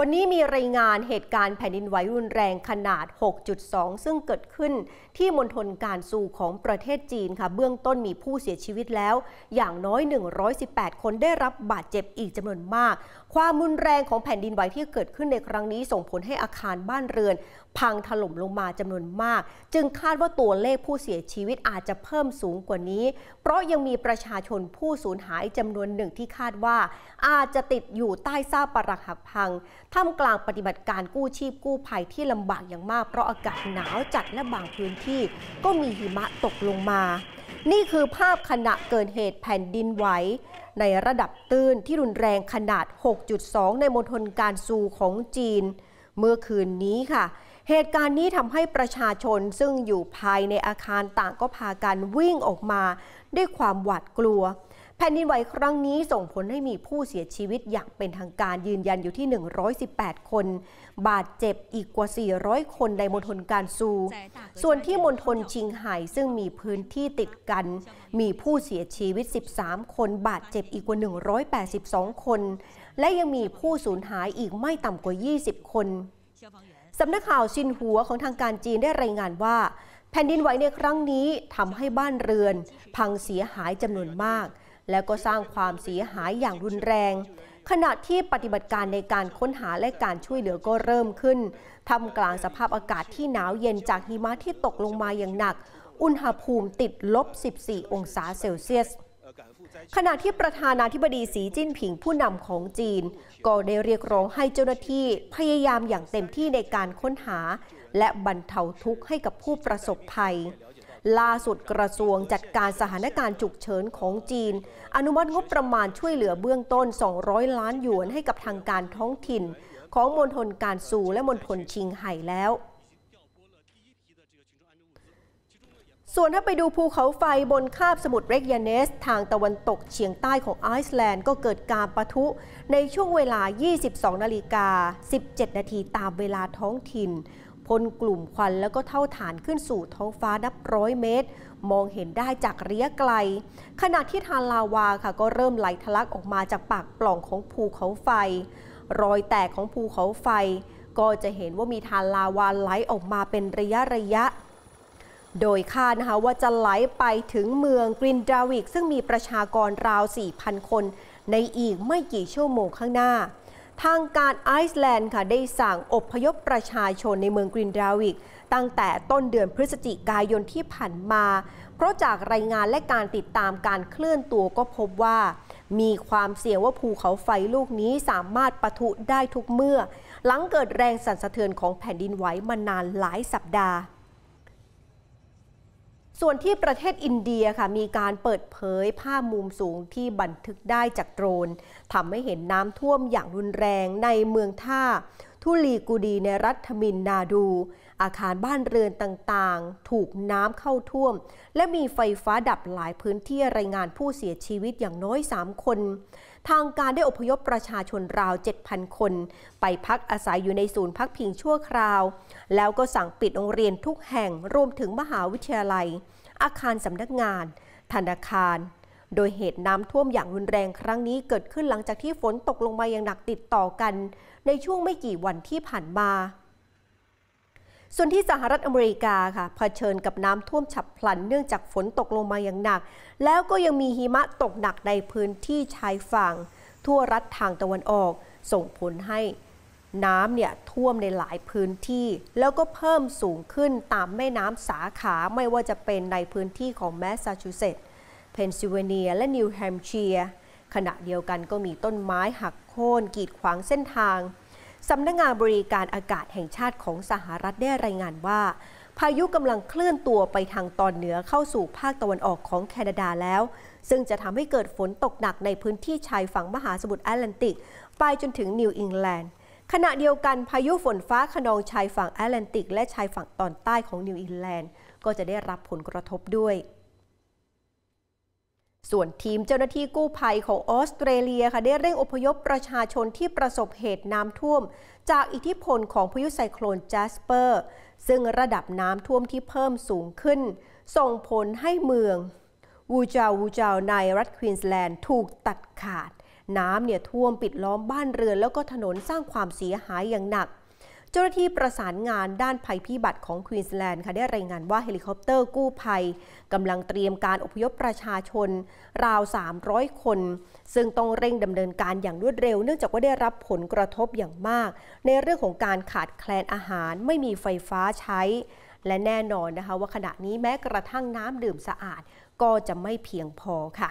วันนี้มีรายงานเหตุการณ์แผ่นดินไหวรุนแรงขนาด 6.2 ซึ่งเกิดขึ้นที่มณฑลการซูของประเทศจีนค่ะ เบื้องต้นมีผู้เสียชีวิตแล้ว อย่างน้อย 118 คนได้รับบาดเจ็บอีกจำนวนมาก ความรุนแรงของแผ่นดินไหวที่เกิดขึ้นในครั้งนี้ส่งผลให้อาคารบ้านเรือนพังถล่มลงมาจำนวนมาก จึงคาดว่าตัวเลขผู้เสียชีวิตอาจจะเพิ่มสูงกว่านี้ เพราะยังมีประชาชนผู้สูญหายจำนวนหนึ่งที่คาดว่าอาจจะติดอยู่ใต้ซากปรักหักพังท่ามกลางปฏิบัติการกู้ชีพกู้ภัยที่ลำบากอย่างมากเพราะอากาศหนาวจัดและบางพื้นที่ก็มีหิมะตกลงมา นี่คือภาพขณะเกิดเหตุแผ่นดินไหวในระดับตื้นที่รุนแรงขนาด 6.2 ในมณฑลการซูของจีนเมื่อคืนนี้ค่ะ เหตุการณ์นี้ทำให้ประชาชนซึ่งอยู่ภายในอาคารต่างก็พากันวิ่งออกมาด้วยความหวาดกลัวแผ่นดินไหวครั้งนี้ส่งผลให้มีผู้เสียชีวิตอย่างเป็นทางการยืนยันอยู่ที่118 คน บาดเจ็บอีกกว่า 400 คนในมณฑลการซู ส่วนที่มณฑลชิงไห่ซึ่งมีพื้นที่ติดกัน มีผู้เสียชีวิต 13 คน บาดเจ็บอีกกว่า 182 คน และยังมีผู้สูญหายอีกไม่ต่ำกว่า 20 คน สำนักข่าวชินหัวของทางการจีนได้รายงานว่า แผ่นดินไหวในครั้งนี้ทำให้บ้านเรือน พังเสียหายจำนวนมากแล้วก็สร้างความเสียหายอย่างรุนแรง ขณะที่ปฏิบัติการในการค้นหาและการช่วยเหลือก็เริ่มขึ้นทำกลางสภาพอากาศที่หนาวเย็นจากหิมะที่ตกลงมาอย่างหนัก อุณหภูมิติดลบ 14 องศาเซลเซียส ขณะที่ประธานาธิบดีสีจิ้นผิงผู้นำของจีน ก็ได้เรียกร้องให้เจ้าหน้าที่พยายามอย่างเต็มที่ในการค้นหา และบรรเทาทุกข์ให้กับผู้ประสบภัยล่าสุดกระทรวงจัดการสถานการณ์ฉุกเฉินของจีน อนุมัติงบประมาณช่วยเหลือเบื้องต้น 200 ล้านหยวนให้กับทางการท้องถิ่น ของมณฑลการซูและมณฑลชิงไห่แล้ว ส่วนถ้าไปดูภูเขาไฟบนคาบสมุทรเรกยาเนส ทางตะวันตกเฉียงใต้ของไอซ์แลนด์ก็เกิดการประทุในช่วงเวลา 22 นาฬิกา17 นาทีตามเวลาท้องถิ่นพ่นกลุ่มควันแล้วก็เท่าฐานขึ้นสู่ท้องฟ้านับร้อยเมตร มองเห็นได้จากระยะไกล ขณะที่ทานลาวาค่ะก็เริ่มไหลทะลักออกมาจากปากปล่องของภูเขาไฟ รอยแตกของภูเขาไฟ ก็จะเห็นว่ามีทานลาวาไหลออกมาเป็นระยะ ระยะ โดยคาดนะคะว่าจะไหลไปถึงเมืองกรินดาวิก ซึ่งมีประชากรราว 4,000 คนในอีกไม่กี่ชั่วโมงข้างหน้าทางการไอซ์แลนด์ค่ะได้สั่งอบพยพประชาชนในเมืองกรินดาวิก ตั้งแต่ต้นเดือนพฤศจิกายนที่ผ่านมา เพราะจากรายงานและการติดตามการเคลื่อนตัวก็พบว่า มีความเสี่ยงว่าภูเขาไฟลูกนี้สามารถปะทุได้ทุกเมื่อ หลังเกิดแรงสั่นสะเทือนของแผ่นดินไหวมานานหลายสัปดาห์ส่วนที่ประเทศอินเดียค่ะมีการเปิดเผยภาพมุมสูงที่บันทึกได้จากโดรนทำให้เห็นน้ำท่วมอย่างรุนแรงในเมืองท่าทุลีกูดีในรัฐมินนาดู อาคารบ้านเรือนต่างๆ ถูกน้ำเข้าท่วม และมีไฟฟ้าดับหลายพื้นที่ รายงานผู้เสียชีวิตอย่างน้อย 3 คน ทางการได้อพยพประชาชนราว 7,000 คนไปพักอาศัยอยู่ในศูนย์พักพิงชั่วคราว แล้วก็สั่งปิดโรงเรียนทุกแห่งรวมถึงมหาวิทยาลัย อาคารสำนักงาน ธนาคารโดยเหตุน้ำท่วมอย่างรุนแรงครั้งนี้เกิดขึ้นหลังจากที่ฝนตกลงมาอย่างหนักติดต่อกัน ในช่วงไม่กี่วันที่ผ่านมา ส่วนที่สหรัฐอเมริกาค่ะะเผชิญกับน้ำท่วมฉับพลันเนื่องจากฝนตกลงมาอย่างหนัก แล้วก็ยังมีหิมะตกหนักในพื้นที่ชายฝั่ง ทั่วรัฐทางตะวันออก ส่งผลให้น้ำเนี่ย ท่วมในหลายพื้นที่ แล้วก็เพิ่มสูงขึ้นตามแม่น้ำสาขาไม่ว่าจะเป็นในพื้นที่ของแมสซาชูเซตสเพนซิลเวเนียและนิวแฮมเชียร์ขณะเดียวกันก็มีต้นไม้หักโค่นกีดขวางเส้นทาง สำนักงงานบริการอากาศแห่งชาติของสหรัฐได้รายงานว่า พายุกำลังเคลื่อนตัวไปทางตอนเหนือเข้าสู่ภาคตะวันออกของแคนาดาแล้ว ซึ่งจะทำให้เกิดฝนตกหนักในพื้นที่ชายฝั่งมหาสมุทรแอตแลนติก ไปจนถึงนิวอิงแลนด์ขณะเดียวกันพายุฝนฟ้าขนองชายฝั่งแอตแลนติกและชายฝั่งตอนใต้ของนิวอิงแลนด์ก็จะได้รับผลกระทบด้วยส่วนทีมเจ้าหน้าที่กู้ภัยของออสเตรเลียค่ะได้เร่งอพยพประชาชนที่ประสบเหตุน้ำท่วม จากอิทธิพลของพายุไซโคลนจัสเปอร์ ซึ่งระดับน้ำท่วมที่เพิ่มสูงขึ้น ส่งผลให้เมือง วูจาวูจาวในรัฐควีนสแลนด์ถูกตัดขาด น้ำเนี่ยท่วมปิดล้อมบ้านเรือนแล้วก็ถนนสร้างความเสียหายอย่างหนักจ้าหน้าที่ประสานงานด้านภัยพิบัติของควีนสแลนด์ค่ะได้รายงานว่าเฮลิคอปเตอร์กู้ภัยกำลังเตรียมการอพยพประชาชนราว 300 คน ซึ่งต้องเร่งดำเนินการอย่างรวดเร็วเนื่องจากว่าได้รับผลกระทบอย่างมากในเรื่องของการขาดแคลนอาหารไม่มีไฟฟ้าใช้ และแน่นอนนะคะว่าขณะนี้แม้กระทั่งน้ำดื่มสะอาดก็จะไม่เพียงพอค่ะ